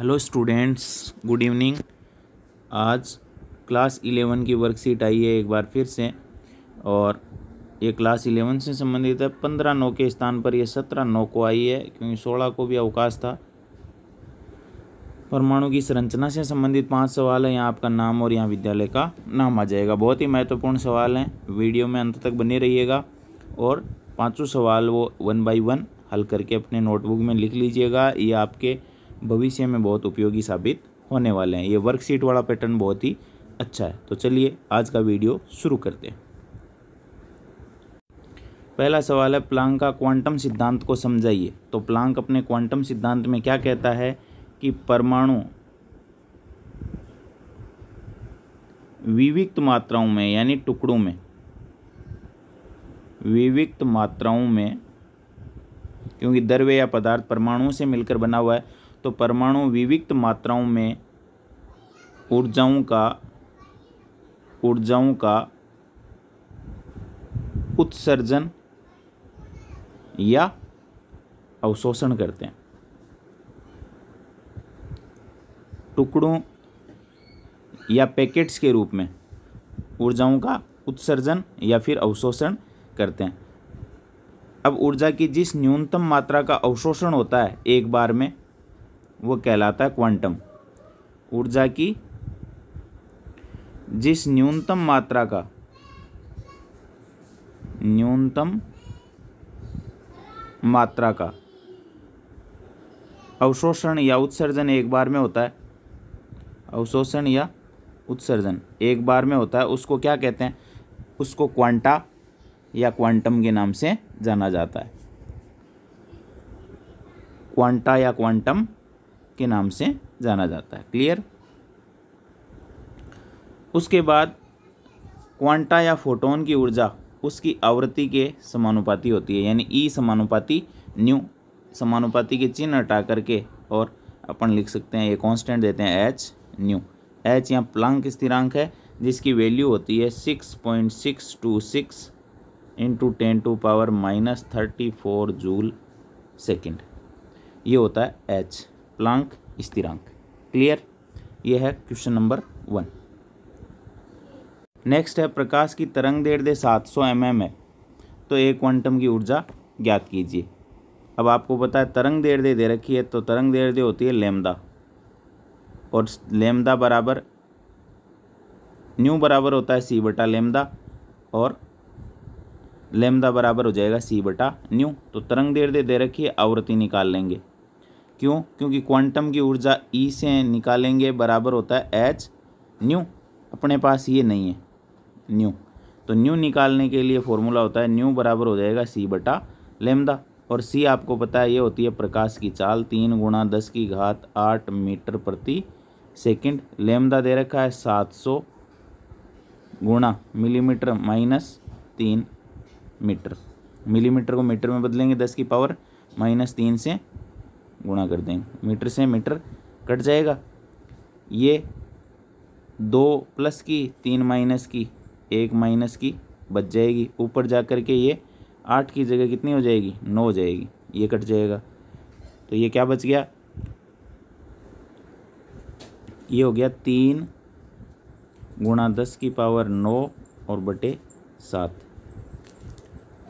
hello students good evening आज class eleven की worksheet आई है एक बार फिर से और ये क्लास इलेवन से संबंधित है पंद्रह नौ के स्थान पर ये सत्रह नौ को आई है क्योंकि सोलह को भी अवकाश था परमाणु की संरचना से संबंधित पांच सवाल हैं यहाँ आपका नाम और यहाँ विद्यालय का नाम आ जाएगा बहुत ही महत्वपूर्ण सवाल हैं वीडियो में अंत तक बने रहिएगा और पाँचों सवाल वो वन बाई वन हल करके अपने नोटबुक में लिख लीजिएगा ये आपके भविष्य में बहुत उपयोगी साबित होने वाले हैं ये वर्कशीट वाला पैटर्न बहुत ही अच्छा है तो चलिए आज का वीडियो शुरू करते हैं पहला सवाल है प्लांक का क्वांटम सिद्धांत को समझाइए तो प्लांक अपने क्वांटम सिद्धांत में क्या कहता है कि परमाणु विविक्त मात्राओं में यानी टुकड़ों में विविक्त मात्राओं में क्योंकि द्रव्य या पदार्थ परमाणुओं से मिलकर बना हुआ है तो परमाणु विविक्त मात्राओं में ऊर्जाओं का ऊर्जाओं का उत्सर्जन या अवशोषण करते हैं टुकड़ों या पैकेट्स के रूप में ऊर्जाओं का उत्सर्जन या फिर अवशोषण करते हैं अब ऊर्जा की जिस न्यूनतम मात्रा का अवशोषण होता है एक बार में वो कहलाता है क्वांटम ऊर्जा की जिस न्यूनतम मात्रा का न्यूनतम मात्रा का अवशोषण या उत्सर्जन एक बार में होता है अवशोषण या उत्सर्जन एक बार में होता है उसको क्या कहते हैं उसको क्वांटा या क्वांटम के नाम से जाना जाता है क्वांटा या क्वांटम के नाम से जाना जाता है क्लियर उसके बाद क्वांटा या फोटोन की ऊर्जा उसकी आवृत्ति के समानुपाती होती है यानी ई e समानुपाती न्यू समानुपाती के चिन्ह हटा करके और अपन लिख सकते हैं ये कांस्टेंट देते हैं एच न्यू एच यहाँ प्लांक स्थिरांक है जिसकी वैल्यू होती है six point six two six into ten to power minus thirty four joule second ये होता है एच प्लांक स्थिरांक क्लियर ये है क्वेश्चन नंबर वन नेक्स्ट है प्रकाश की तरंग देर दे सात सौ एम एम है तो एक क्वांटम की ऊर्जा ज्ञात कीजिए अब आपको पता है तरंग देर दे रखी है तो तरंग देर दे होती है लेमदा और लेमदा बराबर न्यू बराबर होता है सी बटा लेमदा और लेमदा बराबर हो जाएगा सी बटा न्यू तो तरंग देर दे दे रखी है आवृत्ति निकाल लेंगे क्यों क्योंकि क्वांटम की ऊर्जा ई e से निकालेंगे बराबर होता है एच न्यू अपने पास ये नहीं है न्यू तो न्यू निकालने के लिए फॉर्मूला होता है न्यू बराबर हो जाएगा सी बटा लेमदा और सी आपको पता है ये होती है प्रकाश की चाल तीन गुणा दस की घात आठ मीटर प्रति सेकंड लेमदा दे रखा है सात सौ गुणा मिलीमीटर माइनस तीन मीटर मिलीमीटर को मीटर में बदलेंगे दस की पावर माइनस तीन से गुणा कर देंगे मीटर से मीटर कट जाएगा ये दो प्लस की तीन माइनस की एक माइनस की बच जाएगी ऊपर जा कर के ये आठ की जगह कितनी हो जाएगी नौ हो जाएगी ये कट जाएगा तो ये क्या बच गया ये हो गया तीन गुणा दस की पावर नौ और बटे सात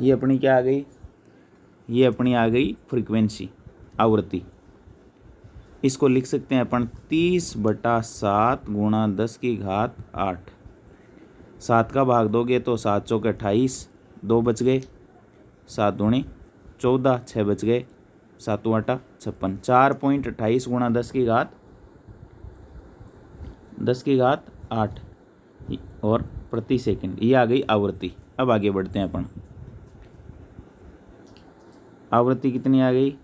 ये अपनी क्या आ गई ये अपनी आ गई फ्रीक्वेंसी आवृत्ति इसको लिख सकते हैं अपन तीस बटा सात गुणा दस की घात आठ सात का भाग दोगे तो सात सौ के अट्ठाईस दो बच गए सात दूणी चौदह छः बच गए सातों आटा छप्पन चार पॉइंट अट्ठाईस गुणा दस की घात दस की घात आठ और प्रति सेकंड ये आ गई आवृत्ति अब आगे बढ़ते हैं अपन आवृत्ति कितनी आ गई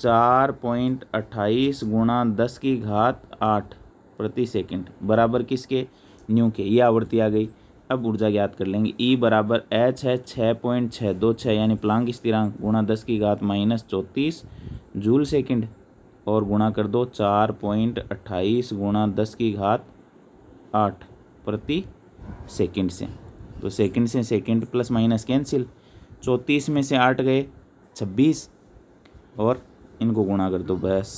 चार पॉइंट अट्ठाईस गुणा दस की घात आठ प्रति सेकंड बराबर किसके न्यू के ये आवृत्ति आ गई अब ऊर्जा ज्ञात कर लेंगे ई बराबर एच है छः पॉइंट छः दो छः यानी प्लांग स्थिरांक गुणा दस की घात माइनस चौंतीस जूल सेकंड और गुणा कर दो चार पॉइंट अट्ठाईस गुणा दस की घात आठ प्रति सेकंड से तो सेकंड से सेकंड प्लस माइनस कैंसिल चौंतीस में से आठ गए छब्बीस और इनको गुणा कर दो बस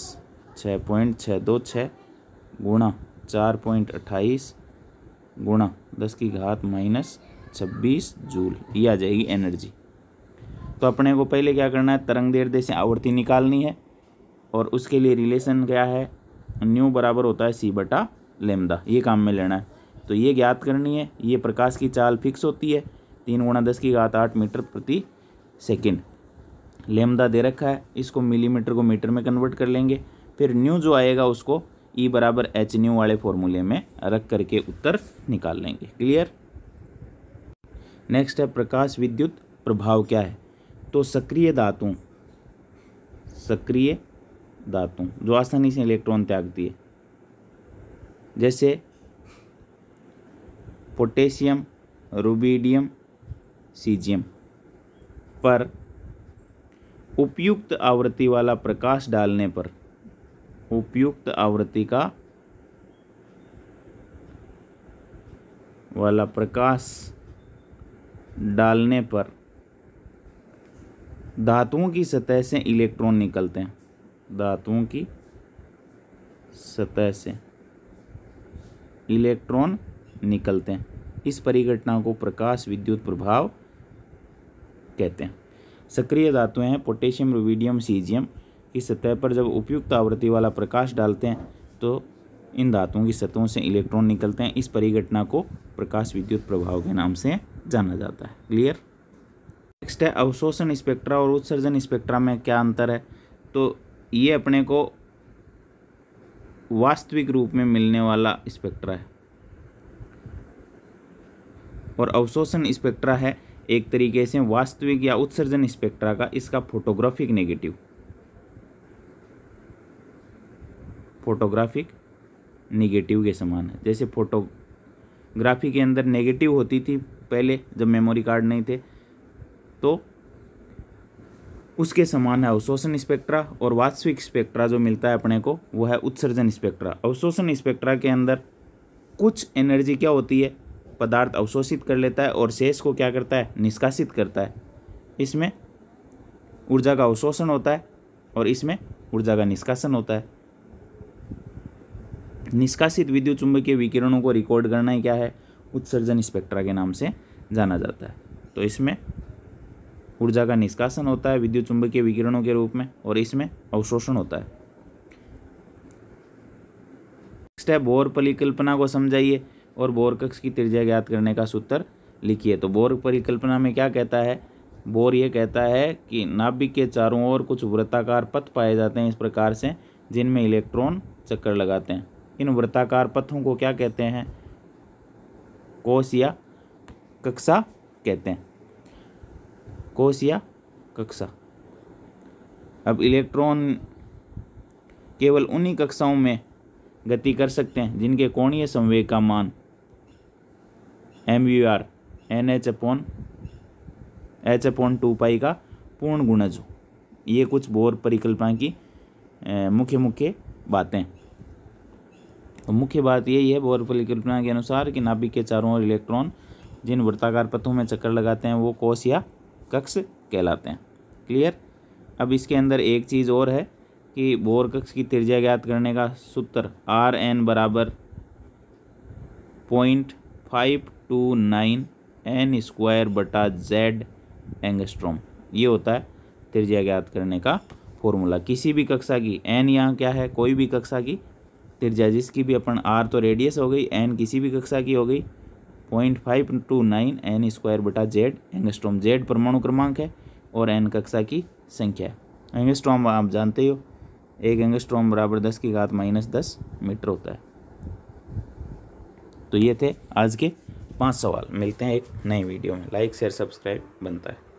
छः पॉइंट छः दो छः गुणा चार पॉइंट अट्ठाईस गुणा दस की घात माइनस छब्बीस जूल ये आ जाएगी एनर्जी तो अपने को पहले क्या करना है तरंग देर से आवृत्ति निकालनी है और उसके लिए रिलेशन क्या है न्यू बराबर होता है सी बटा लेमदा ये काम में लेना है तो ये ज्ञात करनी है ये प्रकाश की चाल फिक्स होती है तीन गुणा दस की घात आठ मीटर प्रति सेकेंड लेमदा दे रखा है इसको मिलीमीटर को मीटर में कन्वर्ट कर लेंगे फिर न्यू जो आएगा उसको ई e बराबर एच न्यू वाले फॉर्मूले में रख करके उत्तर निकाल लेंगे क्लियर नेक्स्ट है प्रकाश विद्युत प्रभाव क्या है तो सक्रिय धातु सक्रिय धातु जो आसानी से इलेक्ट्रॉन त्यागती है जैसे पोटेशियम रूबीडियम सीजियम पर उपयुक्त आवृत्ति वाला प्रकाश डालने पर उपयुक्त आवृत्ति का वाला प्रकाश डालने पर धातुओं की सतह से इलेक्ट्रॉन निकलते हैं धातुओं की सतह से इलेक्ट्रॉन निकलते हैं इस परिघटना को प्रकाश विद्युत प्रभाव कहते हैं सक्रिय धातुएं हैं पोटेशियम रुबीडियम सीजियम की सतह पर जब उपयुक्त आवृत्ति वाला प्रकाश डालते हैं तो इन धातुओं की सतहों से इलेक्ट्रॉन निकलते हैं इस परिघटना को प्रकाश विद्युत प्रभाव के नाम से जाना जाता है क्लियर नेक्स्ट है अवशोषण स्पेक्ट्रा और उत्सर्जन स्पेक्ट्रा में क्या अंतर है तो ये अपने को वास्तविक रूप में मिलने वाला स्पेक्ट्रा है और अवशोषण स्पेक्ट्रा है एक तरीके से वास्तविक या उत्सर्जन स्पेक्ट्रा का इसका फोटोग्राफिक नेगेटिव फोटोग्राफिक नेगेटिव के समान है जैसे फोटोग्राफी के अंदर नेगेटिव होती थी पहले जब मेमोरी कार्ड नहीं थे तो उसके समान है अवशोषण स्पेक्ट्रा और वास्तविक स्पेक्ट्रा जो मिलता है अपने को वो है उत्सर्जन स्पेक्ट्रा अवशोषण स्पेक्ट्रा के अंदर कुछ एनर्जी क्या होती है पदार्थ अवशोषित कर लेता है और शेष को क्या करता है निष्कासित करता है इसमें ऊर्जा का अवशोषण होता है और इसमें ऊर्जा का निष्कासन होता है निष्कासित विद्युत चुंबकीय विकिरणों को रिकॉर्ड करना ही क्या है उत्सर्जन स्पेक्ट्रा के नाम से जाना जाता है तो इसमें ऊर्जा का निष्कासन होता है विद्युत चुंबकीय विकिरणों के रूप में और इसमें अवशोषण होता है नेक्स्ट है बोर परिकल्पना को समझाइए और बोर कक्ष की त्रिज्या ज्ञात करने का सूत्र लिखिए तो बोर परिकल्पना में क्या कहता है बोर ये कहता है कि नाभिक के चारों ओर कुछ वृत्ताकार पथ पाए जाते हैं इस प्रकार से जिनमें इलेक्ट्रॉन चक्कर लगाते हैं इन वृत्ताकार पथों को क्या कहते हैं कोष या कक्षा कहते हैं कोष या कक्षा अब इलेक्ट्रॉन केवल उन्हीं कक्षाओं में गति कर सकते हैं जिनके कोणीय संवेग का मान M U R N H upon H upon two pi का पूर्ण गुणज हो ये कुछ बोर परिकल्पना की मुख्य मुख्य बातें तो मुख्य बात यही है बोर परिकल्पना के अनुसार कि नाभिक के चारों ओर इलेक्ट्रॉन जिन वृत्ताकार पथों में चक्कर लगाते हैं वो कोष या कक्ष कहलाते हैं क्लियर अब इसके अंदर एक चीज़ और है कि बोर कक्ष की त्रिज्या ज्ञात करने का सूत्र आर एन बराबर point five two nine N square बटा जेड एंगस्ट्रोम ये होता है त्रिज्या ज्ञात करने का फॉर्मूला किसी भी कक्षा की एन यहाँ क्या है कोई भी कक्षा की त्रिज्या जिसकी भी अपन आर तो रेडियस हो गई एन किसी भी कक्षा की हो गई point five two nine N square बटा जेड एंगस्ट्रोम जेड परमाणु क्रमांक है और एन कक्षा की संख्या है एंगस्ट्रोम आप जानते हो एक एंगस्ट्रोम बराबर दस की घात माइनस दस मीटर होता है तो ये थे आज के पाँच सवाल मिलते हैं एक नई वीडियो में लाइक शेयर सब्सक्राइब बनता है